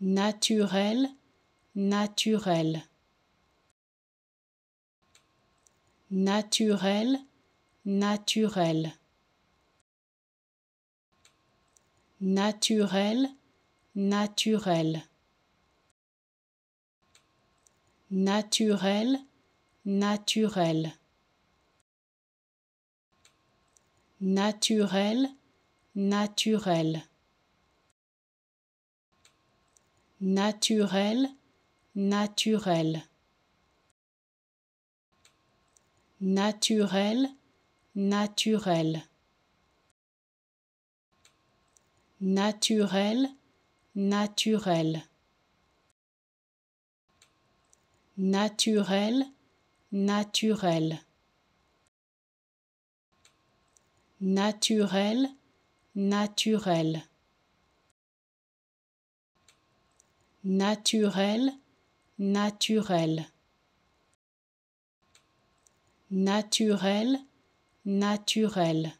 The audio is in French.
naturel, naturel. Naturel, naturel. Naturel, naturel. Naturel, naturel. Naturel, naturel naturel, naturel. Naturel, naturel. Naturel, naturel. Naturel, naturel. Naturel, naturel. naturel, naturel. Naturel, naturel.